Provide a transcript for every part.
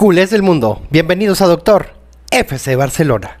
Cules del mundo, bienvenidos a Doctor FC Barcelona.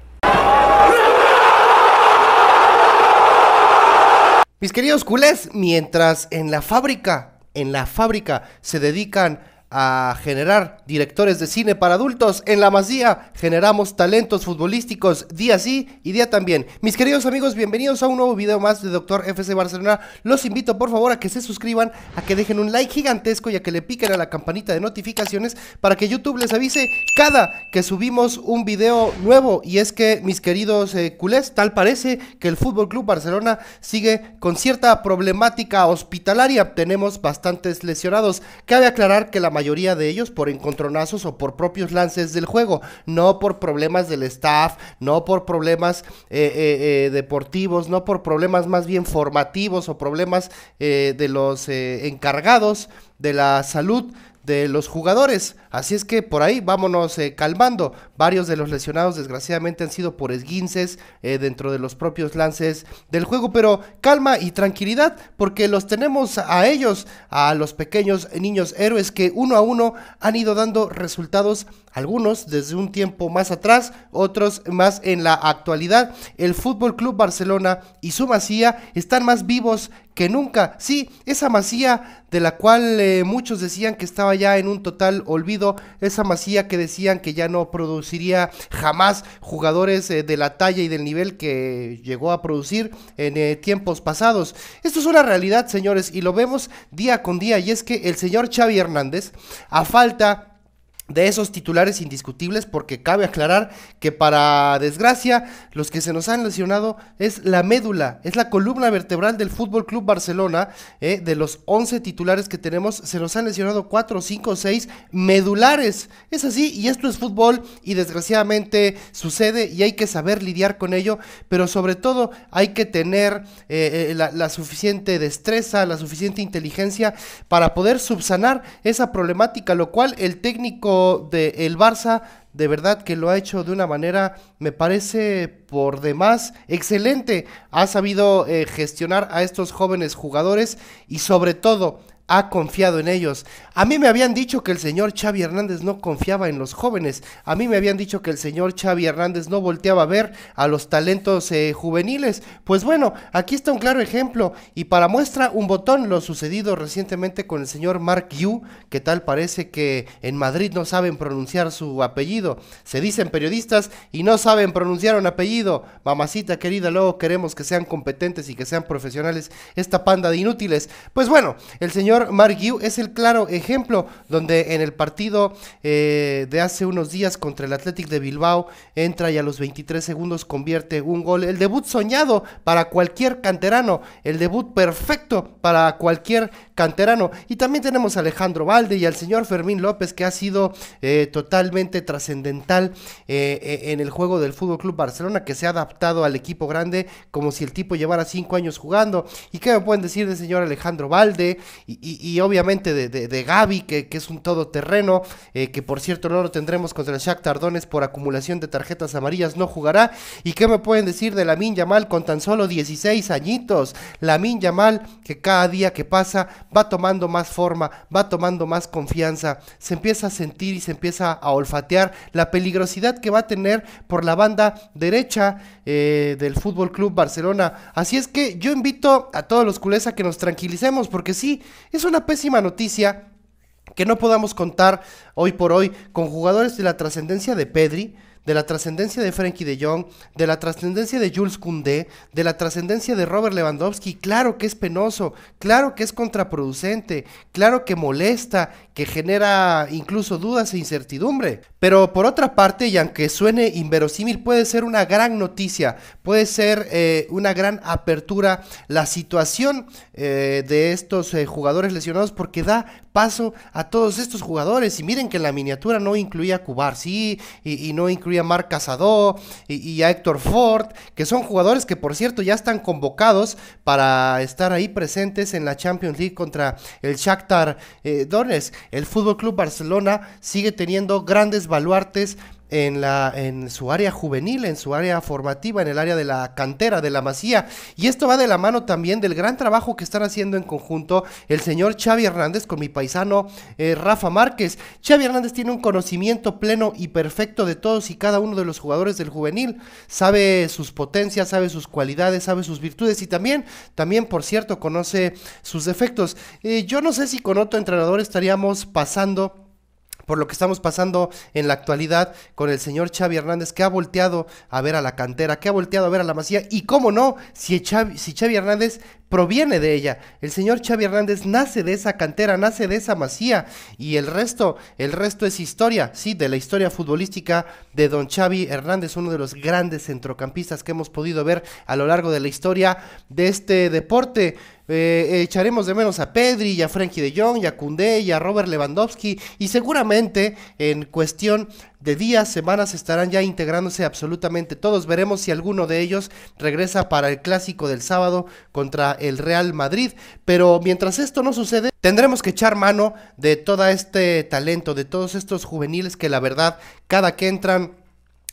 Mis queridos Cules, mientras en la fábrica, en la fábrica se dedican a generar directores de cine para adultos. En la masía generamos talentos futbolísticos día sí y día también. Mis queridos amigos, bienvenidos a un nuevo video más de Doctor FC Barcelona. Los invito por favor a que se suscriban, a que dejen un like gigantesco y a que le piquen a la campanita de notificaciones para que YouTube les avise cada que subimos un video nuevo. Y es que, mis queridos eh, culés, tal parece que el Fútbol Club Barcelona sigue con cierta problemática hospitalaria. Tenemos bastantes lesionados. Cabe aclarar que la mayoría de ellos por encontronazos o por propios lances del juego, no por problemas del staff, no por problemas eh, eh, eh, deportivos, no por problemas más bien formativos o problemas de los encargados de la salud de los jugadores. Así es que por ahí vámonos eh, calmando. Varios de los lesionados desgraciadamente han sido por esguinces eh, dentro de los propios lances del juego, pero calma y tranquilidad porque los tenemos a ellos, a los pequeños niños héroes que uno a uno han ido dando resultados, algunos desde un tiempo más atrás, otros más en la actualidad. El Fútbol Club Barcelona y su Masía están más vivos que nunca. Sí, esa masía de la cual eh, muchos decían que estaba ya en un total olvido, esa masía que decían que ya no produciría jamás jugadores eh, de la talla y del nivel que llegó a producir en eh, tiempos pasados. Esto es una realidad, señores, y lo vemos día con día, y es que el señor Xavi Hernández, a falta de esos titulares indiscutibles porque cabe aclarar que para desgracia los que se nos han lesionado es la médula, es la columna vertebral del Fútbol Club Barcelona, eh, de los 11 titulares que tenemos se nos han lesionado 4, 5, 6 medulares. Es así y esto es fútbol y desgraciadamente sucede y hay que saber lidiar con ello, pero sobre todo hay que tener eh, eh, la suficiente destreza, la suficiente inteligencia para poder subsanar esa problemática, lo cual el técnico de el Barça, de verdad que lo ha hecho de una manera, me parece por demás excelente. Ha sabido eh, gestionar a estos jóvenes jugadores y sobre todo ha confiado en ellos. A mí me habían dicho que el señor Xavi Hernández no confiaba en los jóvenes. A mí me habían dicho que el señor Xavi Hernández no volteaba a ver a los talentos eh, juveniles. Pues bueno, aquí está un claro ejemplo. Y para muestra un botón lo sucedido recientemente con el señor Mark Yu, que tal parece que en Madrid no saben pronunciar su apellido. Se dicen periodistas y no saben pronunciar un apellido. Mamacita querida, luego queremos que sean competentes y que sean profesionales esta panda de inútiles. Pues bueno, el señor es el claro ejemplo donde en el partido eh, de hace unos días contra el Athletic de Bilbao entra y a los 23 segundos convierte un gol. El debut soñado para cualquier canterano, el debut perfecto para cualquier canterano. Y también tenemos a Alejandro Valde y al señor Fermín López, que ha sido eh, totalmente trascendental eh, eh, en el juego del Fútbol Club Barcelona, que se ha adaptado al equipo grande como si el tipo llevara cinco años jugando. ¿Y qué me pueden decir del señor Alejandro Valde? Y, obviamente de, de, Gaby, que, es un todoterreno, que por cierto no lo tendremos contra el Shakhtar Tardones por acumulación de tarjetas amarillas, no jugará. ¿Y qué me pueden decir de Lamin Yamal con tan solo 16 añitos? la Lamin Yamal, que cada día que pasa va tomando más forma, va tomando más confianza, se empieza a sentir y se empieza a olfatear la peligrosidad que va a tener por la banda derecha eh, del Fútbol Club Barcelona. Así es que yo invito a todos los culés a que nos tranquilicemos, porque sí, es una pésima noticia que no podamos contar hoy por hoy con jugadores de la trascendencia de Pedri de la trascendencia de Frankie de Jong, de la trascendencia de Jules Koundé, de la trascendencia de Robert Lewandowski. Claro que es penoso, claro que es contraproducente, claro que molesta, que genera incluso dudas e incertidumbre. Pero por otra parte, y aunque suene inverosímil, puede ser una gran noticia, puede ser eh, una gran apertura la situación eh, de estos eh, jugadores lesionados porque da paso a todos estos jugadores. Y miren que la miniatura no incluía a Cubar, sí, y no incluía a Casado y, a Héctor Ford, que son jugadores que por cierto ya están convocados para estar ahí presentes en la Champions League contra el Shakhtar eh, Donetsk. El Fútbol Club Barcelona sigue teniendo grandes baluartes en, la, en su área juvenil, en su área formativa, en el área de la cantera, de la masía. Y esto va de la mano también del gran trabajo que están haciendo en conjunto el señor Xavi Hernández con mi paisano eh, Rafa Márquez. Xavi Hernández tiene un conocimiento pleno y perfecto de todos y cada uno de los jugadores del juvenil. Sabe sus potencias, sabe sus cualidades, sabe sus virtudes y también, también por cierto, conoce sus defectos. Eh, yo no sé si con otro entrenador estaríamos pasando por lo que estamos pasando en la actualidad con el señor Xavi Hernández, que ha volteado a ver a la cantera, que ha volteado a ver a la masía, y cómo no, si Xavi, si Xavi Hernández proviene de ella. El señor Xavi Hernández nace de esa cantera, nace de esa masía y el resto, el resto es historia, sí, de la historia futbolística de don Xavi Hernández, uno de los grandes centrocampistas que hemos podido ver a lo largo de la historia de este deporte. Eh, echaremos de menos a Pedri y a Frankie de Jong y a Cundé y a Robert Lewandowski y seguramente en cuestión de días, semanas estarán ya integrándose absolutamente todos. Veremos si alguno de ellos regresa para el clásico del sábado contra el Real Madrid. Pero mientras esto no sucede, tendremos que echar mano de todo este talento, de todos estos juveniles que la verdad cada que entran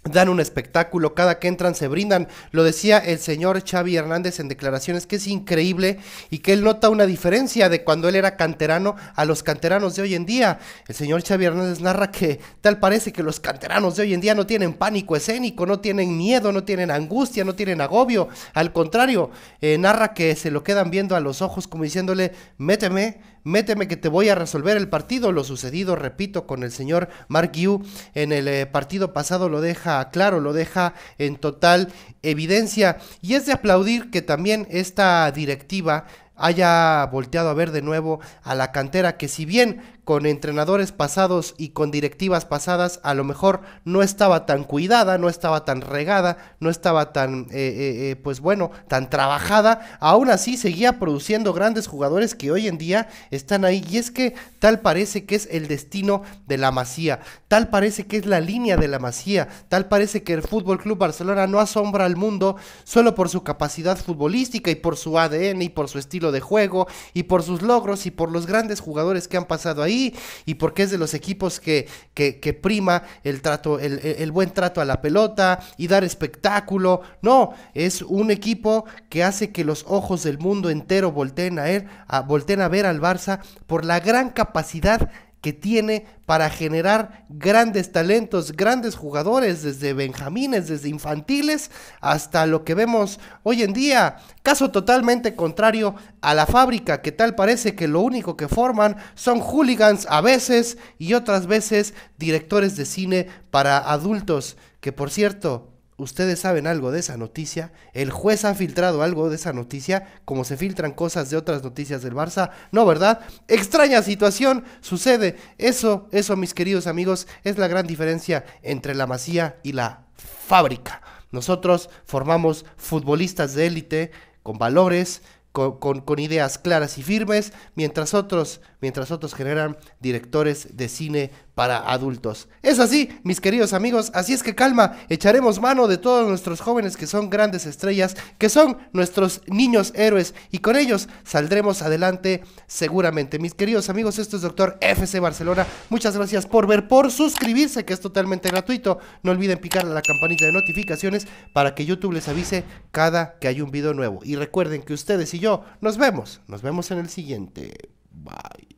dan un espectáculo, cada que entran se brindan. Lo decía el señor Xavi Hernández en declaraciones que es increíble y que él nota una diferencia de cuando él era canterano a los canteranos de hoy en día. El señor Xavi Hernández narra que tal parece que los canteranos de hoy en día no tienen pánico escénico, no tienen miedo, no tienen angustia, no tienen agobio. Al contrario, eh, narra que se lo quedan viendo a los ojos como diciéndole, méteme, méteme que te voy a resolver el partido. Lo sucedido, repito, con el señor Mark Yu en el eh, partido pasado lo deja claro, lo deja en total evidencia. Y es de aplaudir que también esta directiva haya volteado a ver de nuevo a la cantera que si bien con entrenadores pasados y con directivas pasadas, a lo mejor no estaba tan cuidada, no estaba tan regada, no estaba tan, eh, eh, eh, pues bueno, tan trabajada, aún así seguía produciendo grandes jugadores que hoy en día están ahí. Y es que tal parece que es el destino de la Masía, tal parece que es la línea de la Masía, tal parece que el Fútbol Club Barcelona no asombra al mundo solo por su capacidad futbolística y por su ADN y por su estilo de juego y por sus logros y por los grandes jugadores que han pasado ahí y porque es de los equipos que, que, prima el, trato, el, buen trato a la pelota y dar espectáculo. No, es un equipo que hace que los ojos del mundo entero volteen a, a, volteen a ver al Barça por la gran capacidad que tiene para generar grandes talentos, grandes jugadores, desde benjamines, desde infantiles, hasta lo que vemos hoy en día. Caso totalmente contrario a la fábrica, que tal parece que lo único que forman son hooligans a veces y otras veces directores de cine para adultos, que por cierto, ¿Ustedes saben algo de esa noticia? ¿El juez ha filtrado algo de esa noticia? Como se filtran cosas de otras noticias del Barça. No, ¿verdad? Extraña situación sucede. Eso, eso, mis queridos amigos, es la gran diferencia entre la masía y la fábrica. Nosotros formamos futbolistas de élite con valores, con, ideas claras y firmes, mientras otros, mientras otros generan directores de cine para adultos. Es así, mis queridos amigos, así es que calma, echaremos mano de todos nuestros jóvenes que son grandes estrellas, que son nuestros niños héroes, y con ellos saldremos adelante seguramente. Mis queridos amigos, esto es Doctor FC Barcelona, muchas gracias por ver, por suscribirse, que es totalmente gratuito. No olviden picar a la campanita de notificaciones para que YouTube les avise cada que hay un video nuevo. Y recuerden que ustedes y yo nos vemos, nos vemos en el siguiente. Bye.